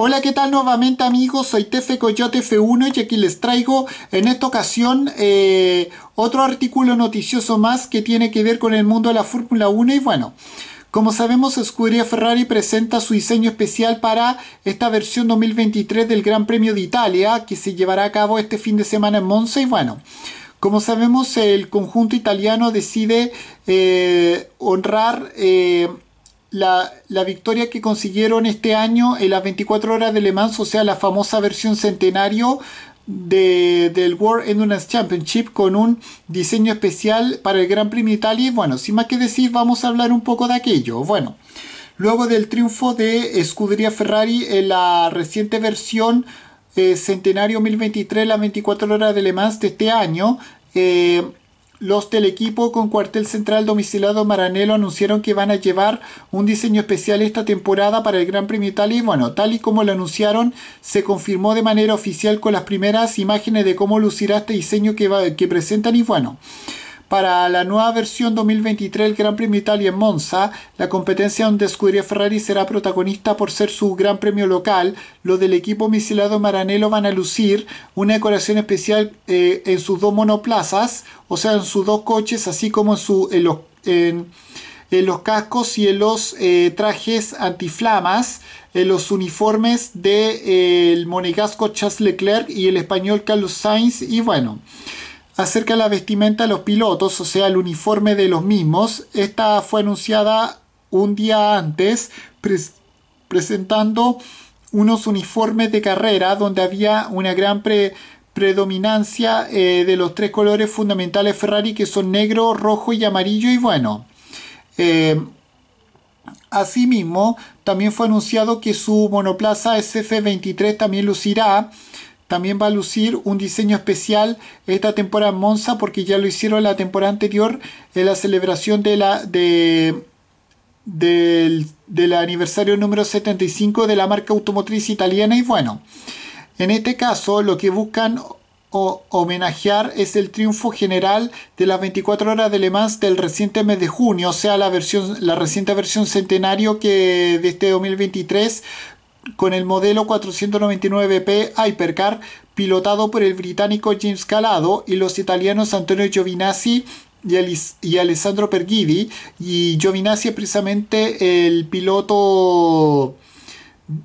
Hola, ¿qué tal nuevamente amigos? Soy Tefe Coyote F1 y aquí les traigo en esta ocasión eh, otro artículo noticioso más que tiene que ver con el mundo de la Fórmula 1 y bueno... Como sabemos, Scuderia Ferrari presenta su diseño especial para esta versión 2023 del Gran Premio de Italia, que se llevará a cabo este fin de semana en Monza. Y bueno, como sabemos, el conjunto italiano decide eh, honrar eh, la, victoria que consiguieron este año en las 24 horas de Le Mans, o sea, la famosa versión centenario del World Endurance Championship con un diseño especial para el Gran Premio Italia. bueno, sin más que decir, vamos a hablar un poco de aquello. Bueno, luego del triunfo de Scuderia Ferrari en la reciente versión eh, centenario 2023, las 24 horas de Le Mans de este año, eh, los del equipo con cuartel central domiciliado Maranelo anunciaron que van a llevar un diseño especial esta temporada para el Gran Premio Italia y bueno, tal y como lo anunciaron, se confirmó de manera oficial con las primeras imágenes de cómo lucirá este diseño que, que presentan y bueno. Para la nueva versión 2023 del Gran Premio Italia en Monza, la competencia donde Scuderia Ferrari será protagonista por ser su gran premio local, los del equipo misilado Maranello van a lucir una decoración especial eh, en sus dos monoplazas, o sea, en sus dos coches, así como en, los, cascos y en los eh, trajes antiflamas, en los uniformes del de, eh, monegasco Charles Leclerc y el español Carlos Sainz, y bueno acerca de la vestimenta de los pilotos, o sea, el uniforme de los mismos. Esta fue anunciada un día antes, presentando unos uniformes de carrera donde había una gran predominancia eh, de los tres colores fundamentales Ferrari que son negro, rojo y amarillo y bueno. Eh, asimismo, también fue anunciado que su monoplaza SF23 también lucirá también va a lucir un diseño especial esta temporada en Monza porque ya lo hicieron la temporada anterior en la celebración de la, de, del, aniversario número 75 de la marca automotriz italiana y bueno, en este caso lo que buscan o homenajear es el triunfo general de las 24 horas de Le Mans del reciente mes de junio, o sea, la, versión, la reciente versión centenario que de este 2023 con el modelo 499P Hypercar pilotado por el británico James Calado y los italianos Antonio Giovinazzi y, Alessandro Perghidi y Giovinazzi es precisamente el piloto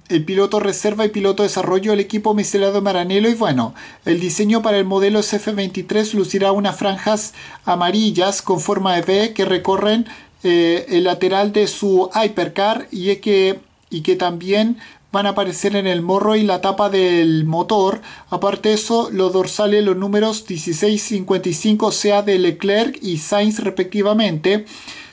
el piloto reserva y piloto desarrollo del equipo miscelado Maranello y bueno, el diseño para el modelo CF23 lucirá unas franjas amarillas con forma de V que recorren eh, el lateral de su Hypercar y que, y que también van a aparecer en el morro y la tapa del motor. Aparte de eso, los dorsales, los números 16, 55, sea, de Leclerc y Sainz respectivamente.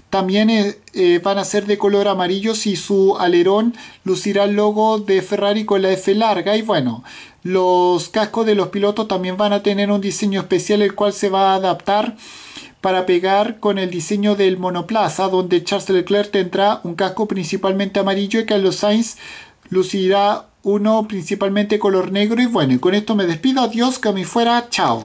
También eh, eh, van a ser de color amarillo si su alerón lucirá el logo de Ferrari con la F larga. Y bueno, los cascos de los pilotos también van a tener un diseño especial el cual se va a adaptar para pegar con el diseño del monoplaza, donde Charles Leclerc tendrá un casco principalmente amarillo y que los Sainz lucirá uno principalmente color negro y bueno, y con esto me despido, adiós, que a mí fuera, chao.